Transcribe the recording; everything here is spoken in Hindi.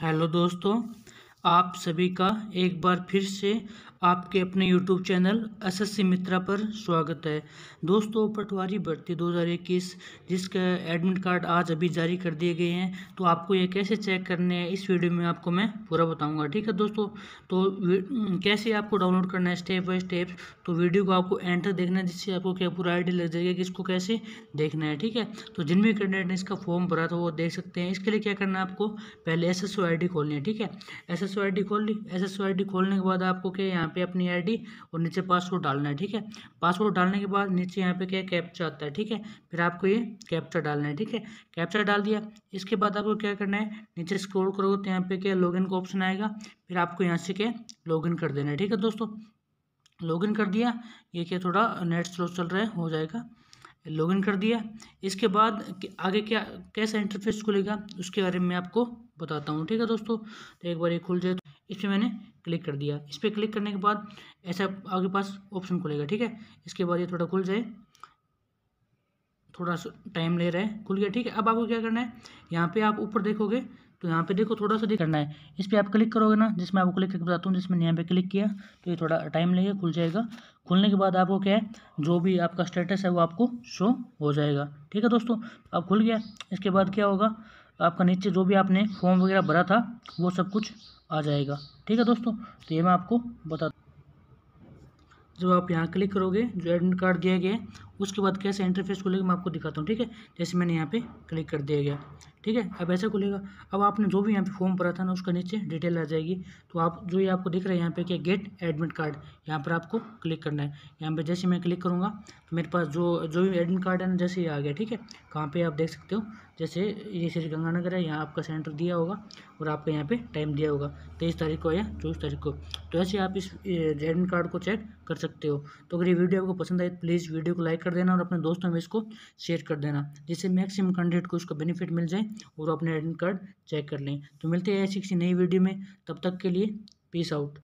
हेलो दोस्तों आप सभी का एक बार फिर से आपके अपने YouTube channel S S C Mitra पर स्वागत है दोस्तों पटवारी भर्ती 2021 जिसका एडमिट कार्ड आज अभी जारी कर दिए गए हैं तो आपको ये कैसे चेक करने हैं इस वीडियो में आपको मैं पूरा बताऊंगा ठीक है दोस्तों तो कैसे आपको डाउनलोड करना है स्टेप बाय स्टेप तो वीडियो को आपको एंटर देखना है जिससे आपको क्या पूरा आइडिया लग जाएगा कि इसको कैसे देखना है ठीक है तो जिन भी कैंडिडेट ने इसका फॉर्म भरा था वो देख सकते हैं इसके लिए क्या करना है आपको पहले एस एस खोलनी है ठीक है एस एस खोल ली एस खोलने के बाद आपको क्या यहाँ पे अपनी आईडी और नीचे पासवर्ड डालना है ठीक है पासवर्ड डालने के बाद नीचे यहाँ पे क्या कैप्चा आता है ठीक है फिर आपको ये कैप्चा डालना है ठीक है कैप्चा डाल दिया इसके बाद आपको क्या करना है नीचे स्क्रोल करोगे तो यहाँ पे क्या लॉग का ऑप्शन आएगा फिर आपको यहाँ से क्या लॉग कर देना है ठीक है दोस्तों लॉग कर दिया ये क्या थोड़ा नेट स्लो चल रहा है हो जाएगा लॉगिन कर दिया इसके बाद आगे क्या कैसा इंटरफेस खुलेगा उसके बारे में मैं आपको बताता हूँ ठीक है दोस्तों तो एक बार ये खुल जाए तो इस पर मैंने क्लिक कर दिया इस पर क्लिक करने के बाद ऐसा आपके पास ऑप्शन खुलेगा ठीक है इसके बाद ये थोड़ा खुल जाए थोड़ा सा टाइम ले रहा है खुल गया ठीक है अब आपको क्या करना है यहाँ पे आप ऊपर देखोगे तो यहाँ पे देखो थोड़ा सा देख करना है इस पर आप क्लिक करोगे ना जिसमें आपको क्लिक करके बताता हूँ जिसमें यहाँ पे क्लिक किया तो ये थोड़ा टाइम लगेगा खुल जाएगा खुलने के बाद आपको क्या है जो भी आपका स्टेटस है वो आपको शो हो जाएगा ठीक है दोस्तों अब खुल गया इसके बाद क्या होगा आपका नीचे जो भी आपने फॉर्म वगैरह भरा था वो सब कुछ आ जाएगा ठीक है दोस्तों तो ये मैं आपको बता जब आप यहाँ क्लिक करोगे जो एडमिट कार्ड दिया गया है उसके बाद कैसे इंटरफेस खुलेगा मैं आपको दिखाता हूँ ठीक है जैसे मैंने यहाँ पे क्लिक कर दिया गया ठीक है अब ऐसा खुलेगा अब आपने जो भी यहाँ पे फॉर्म भरा था ना उसका नीचे डिटेल आ जाएगी तो आप जो ये आपको दिख रहा है यहाँ पे क्या गेट एडमिट कार्ड यहाँ पर आपको क्लिक करना है यहाँ पर जैसे मैं क्लिक करूँगा तो मेरे पास जो जो भी एडमिट कार्ड है ना जैसे ये आ गया ठीक है कहाँ पर आप देख सकते हो जैसे ये श्री गंगानगर है यहाँ आपका सेंटर दिया होगा और आपका यहाँ पर टाइम दिया होगा तेईस तारीख को या चौबीस तारीख को तो ऐसे आप इस एडमिट कार्ड को चेक कर सकते हो तो अगर ये वीडियो आपको पसंद आए प्लीज़ वीडियो तो को लाइक कर देना और अपने दोस्तों में इसको शेयर कर देना जिससे मैक्सिमम कैंडिडेट को इसका बेनिफिट मिल जाए और अपने एडमिट कार्ड चेक कर लें तो मिलते हैं ऐसी किसी नई वीडियो में तब तक के लिए पीस आउट